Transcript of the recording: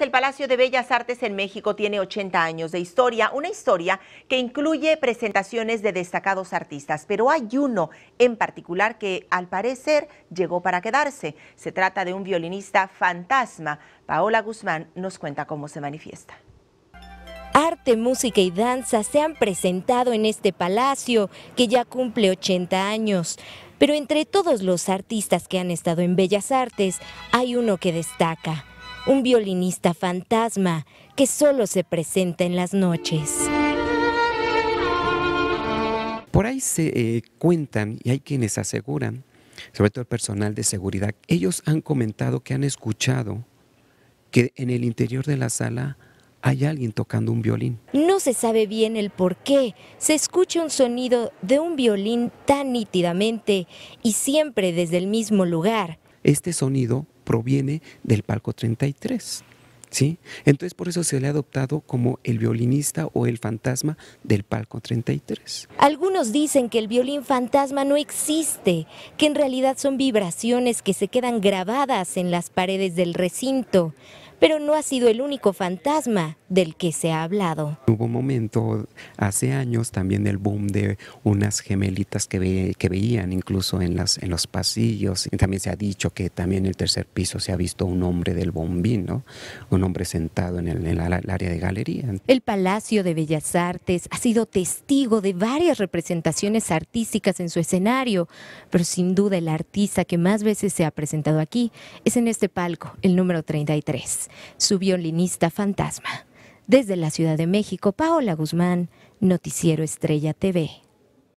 El Palacio de Bellas Artes en México tiene 80 años de historia, una historia que incluye presentaciones de destacados artistas, pero hay uno en particular que al parecer llegó para quedarse. Se trata de un violinista fantasma. Paola Guzmán nos cuenta cómo se manifiesta. Arte, música y danza se han presentado en este palacio que ya cumple 80 años. Pero entre todos los artistas que han estado en Bellas Artes, hay uno que destaca un violinista fantasma que solo se presenta en las noches. Por ahí se eh, cuentan y hay quienes aseguran, sobre todo el personal de seguridad, ellos han comentado que han escuchado que en el interior de la sala hay alguien tocando un violín. No se sabe bien el por qué. Se escucha un sonido de un violín tan nítidamente y siempre desde el mismo lugar. Este sonido proviene del palco 33. ¿Sí? Entonces por eso se le ha adoptado como el violinista o el fantasma del palco 33. Algunos dicen que el violín fantasma no existe, que en realidad son vibraciones que se quedan grabadas en las paredes del recinto pero no ha sido el único fantasma del que se ha hablado. Hubo un momento, hace años, también el boom de unas gemelitas que, que veían incluso en, las, en los pasillos. también se ha dicho que también en el tercer piso se ha visto un hombre del bombín, un hombre sentado en el, el área de galería. El Palacio de Bellas Artes ha sido testigo de varias representaciones artísticas en su escenario, pero sin duda el artista que más veces se ha presentado aquí es en este palco, el número 33 su violinista fantasma. Desde la Ciudad de México, Paola Guzmán, Noticiero Estrella TV.